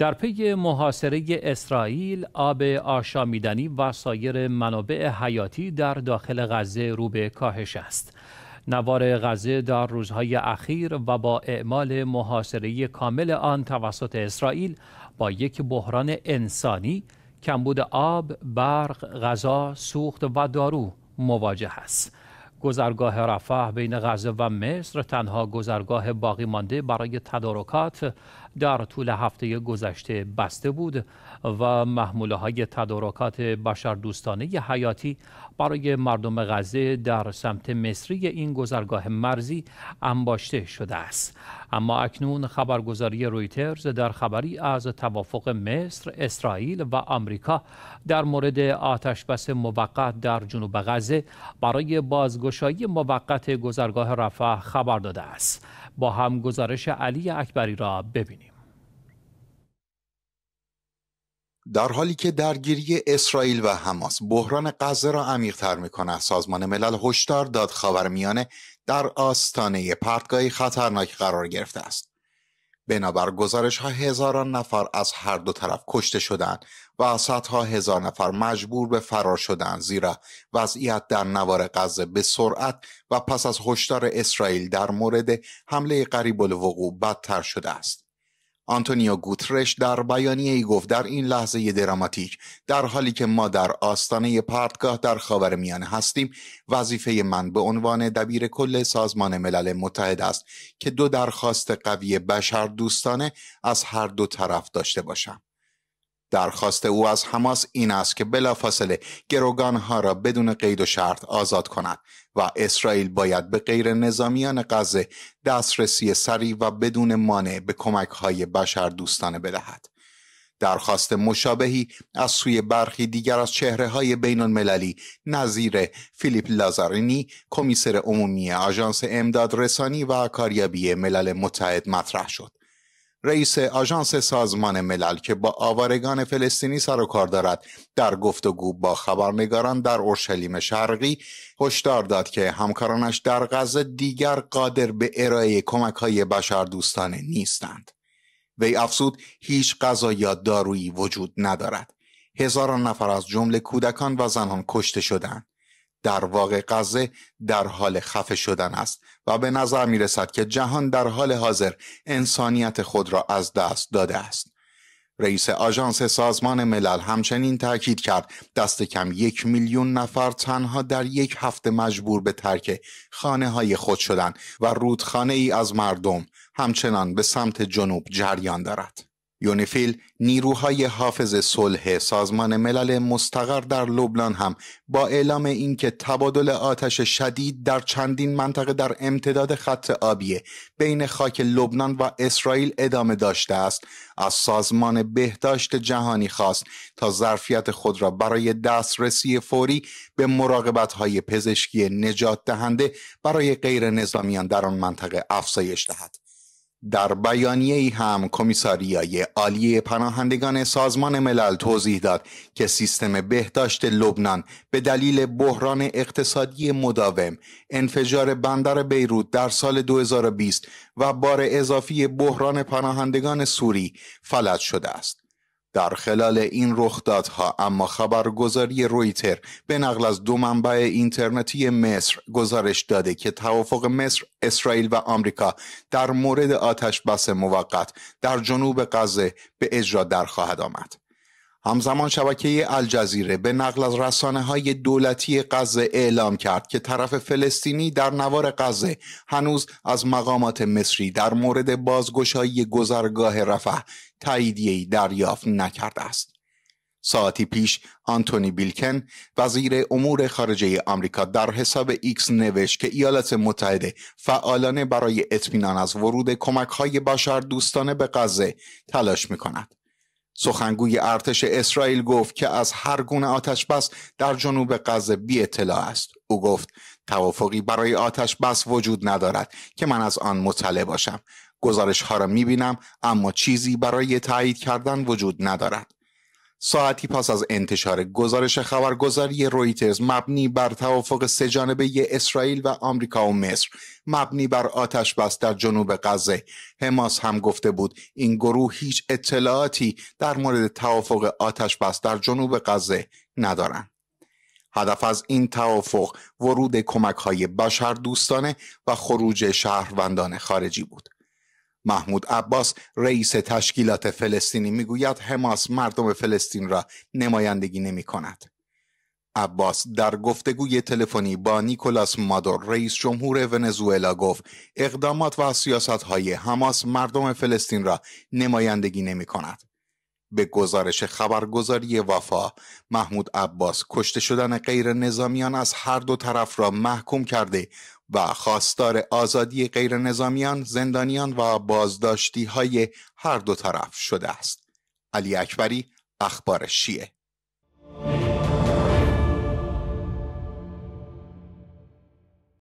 در پی محاصره اسرائیل آب آشامیدنی و سایر منابع حیاتی در داخل غزه رو به کاهش است نوار غزه در روزهای اخیر و با اعمال محاصره کامل آن توسط اسرائیل با یک بحران انسانی کمبود آب، برق، غذا، سوخت و دارو مواجه است. گذرگاه رفح بین غزه و مصر تنها گذرگاه باقی مانده برای تدارکات در طول هفته گذشته بسته بود و محموله های تدارکات بشردوستانه حیاتی برای مردم غزه در سمت مصری این گذرگاه مرزی انباشته شده است اما اکنون خبرگزاری رویترز در خبری از توافق مصر، اسرائیل و آمریکا در مورد آتشبس موقت در جنوب غزه برای بازگشایی موقت گذرگاه رفح خبر داده است با هم گزارش علی اکبری را ببینیم در حالی که درگیری اسرائیل و حماس بحران غزه را عمیقتر میکند سازمان ملل هشدار داد میانه در آستانه پرتگاهی خطرناک قرار گرفته است بنابر گزارش ها هزاران نفر از هر دو طرف کشته شدند و صدها هزار نفر مجبور به فرار شدند زیرا وضعیت در نوار غزه به سرعت و پس از هشدار اسرائیل در مورد حمله قریب الوقوع بدتر شده است آنتونیو گوترش در بیانیه ای گفت در این لحظه دراماتیک در حالی که ما در آستانه پرتگاه در میانه هستیم وظیفه من به عنوان دبیر کل سازمان ملل متحد است که دو درخواست قوی بشر دوستانه از هر دو طرف داشته باشم درخواست او از حماس این است که بلافاصله ها را بدون قید و شرط آزاد کند و اسرائیل باید به غیر نظامیان غزه دسترسی سریع و بدون مانع به کمک های بشر دوستانه بدهد. درخواست مشابهی از سوی برخی دیگر از چهره های بین المللی نظیر فیلیپ لازارینی کمیسر عمومی آژانس امداد رسانی و کاریابی ملل متحد مطرح شد. رئیس آژانس سازمان ملل که با آوارگان فلسطینی سر و کار دارد در گفتگو با خبرنگاران در اورشلیم شرقی هشدار داد که همکارانش در غزه دیگر قادر به ارائه کمک های دوستانه نیستند وی افزود هیچ غذا یا دارویی وجود ندارد هزاران نفر از جمله کودکان و زنان کشته شدند در واقع غزه در حال خفه شدن است و به نظر می رسد که جهان در حال حاضر انسانیت خود را از دست داده است. رئیس آژانس سازمان ملل همچنین تاکید کرد دست کم یک میلیون نفر تنها در یک هفته مجبور به ترک خانه های خود شدن و رودخانه ای از مردم همچنان به سمت جنوب جریان دارد. یونیفیل نیروهای حافظ صلح سازمان ملل مستقر در لبنان هم با اعلام اینکه تبادل آتش شدید در چندین منطقه در امتداد خط آبی بین خاک لبنان و اسرائیل ادامه داشته است از سازمان بهداشت جهانی خواست تا ظرفیت خود را برای دسترسی فوری به مراقبت های پزشکی نجات دهنده برای غیر نظامیان در آن منطقه افزایش دهد در بیانیه ای هم کمیساریای عالی پناهندگان سازمان ملل توضیح داد که سیستم بهداشت لبنان به دلیل بحران اقتصادی مداوم، انفجار بندر بیروت در سال 2020 و بار اضافی بحران پناهندگان سوری فلج شده است. در خلال این رخدادها اما خبرگزاری رویتر به نقل از دو منبع اینترنتی مصر گزارش داده که توافق مصر، اسرائیل و آمریکا در مورد آتش بس موقت در جنوب غزه به اجرا در خواهد آمد. همزمان شبکه الجزیره به نقل از رسانه های دولتی غزه اعلام کرد که طرف فلسطینی در نوار غزه هنوز از مقامات مصری در مورد بازگشایی گذرگاه رفح تاییدیه دریافت نکرده است. ساعتی پیش آنتونی بیلکن وزیر امور خارجه آمریکا در حساب ایکس نوشت که ایالات متحده فعالانه برای اطمینان از ورود کمک‌های دوستانه به غزه تلاش می‌کند. سخنگوی ارتش اسرائیل گفت که از هر گونه آتش بس در جنوب غزه بی اطلاع است او گفت توافقی برای آتش بس وجود ندارد که من از آن مطلع باشم گزارش ها را می بینم اما چیزی برای تایید کردن وجود ندارد ساعتی پس از انتشار گزارش خبرگزاری رویترز مبنی بر توافق سهجانبه اسرائیل و آمریکا و مصر مبنی بر آتش بس در جنوب غزه حماس هم گفته بود این گروه هیچ اطلاعاتی در مورد توافق آتش بس در جنوب غزه ندارند هدف از این توافق ورود کمک های بشر دوستانه و خروج شهروندان خارجی بود محمود عباس رئیس تشکیلات فلسطینی میگوید حماس مردم فلسطین را نمایندگی نمی کند. عباس در گفتگوی تلفنی با نیکولاس مادور رئیس جمهور ونزوئلا گفت اقدامات و سیاست های حماس مردم فلسطین را نمایندگی نمی کند. به گزارش خبرگزاری وفا، محمود عباس کشته شدن غیر نظامیان از هر دو طرف را محکوم کرده و خواستار آزادی غیر نظامیان، زندانیان و بازداشتی های هر دو طرف شده است. علی اکبری اخبار شیعه